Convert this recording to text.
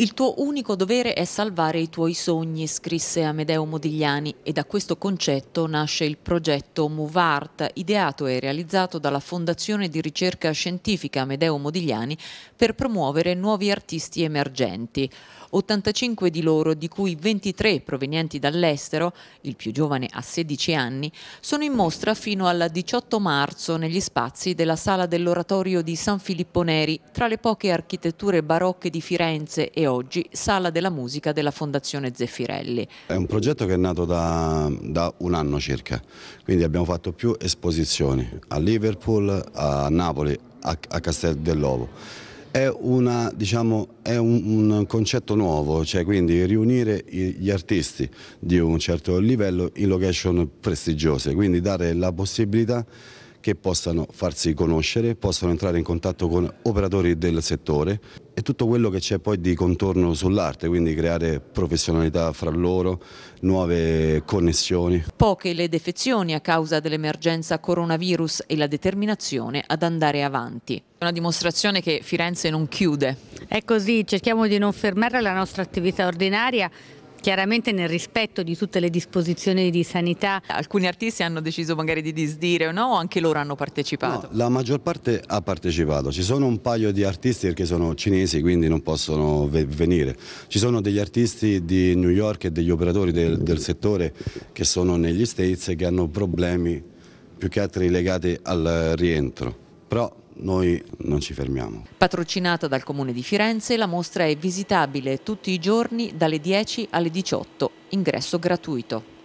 Il tuo unico dovere è salvare i tuoi sogni, scrisse Amedeo Modigliani, e da questo concetto nasce il progetto MUVART, ideato e realizzato dalla Fondazione di ricerca scientifica Amedeo Modigliani per promuovere nuovi artisti emergenti. 85 di loro, di cui 23 provenienti dall'estero, il più giovane a 16 anni, sono in mostra fino al 18 marzo negli spazi della Sala dell'Oratorio di San Filippo Neri, tra le poche architetture barocche di Firenze e oggi Sala della Musica della Fondazione Zeffirelli. È un progetto che è nato da, da un anno circa, quindi abbiamo fatto più esposizioni a Liverpool, a Napoli, a, a Castel dell'Ovo. È, una, diciamo, è un, un, concetto nuovo, cioè quindi riunire gli artisti di un certo livello in location prestigiose, quindi dare la possibilità che possano farsi conoscere, possano entrare in contatto con operatori del settore e tutto quello che c'è poi di contorno sull'arte, quindi creare professionalità fra loro, nuove connessioni. Poche le defezioni a causa dell'emergenza coronavirus e la determinazione ad andare avanti. Una dimostrazione che Firenze non chiude. È così, cerchiamo di non fermare la nostra attività ordinaria chiaramente nel rispetto di tutte le disposizioni di sanità. Alcuni artisti hanno deciso magari di disdire o no, o anche loro hanno partecipato? No, la maggior parte ha partecipato, ci sono un paio di artisti perché sono cinesi quindi non possono venire, ci sono degli artisti di New York e degli operatori del, del settore che sono negli States e che hanno problemi più che altri legati al rientro, però noi non ci fermiamo. Patrocinata dal Comune di Firenze, la mostra è visitabile tutti i giorni dalle 10 alle 18, ingresso gratuito.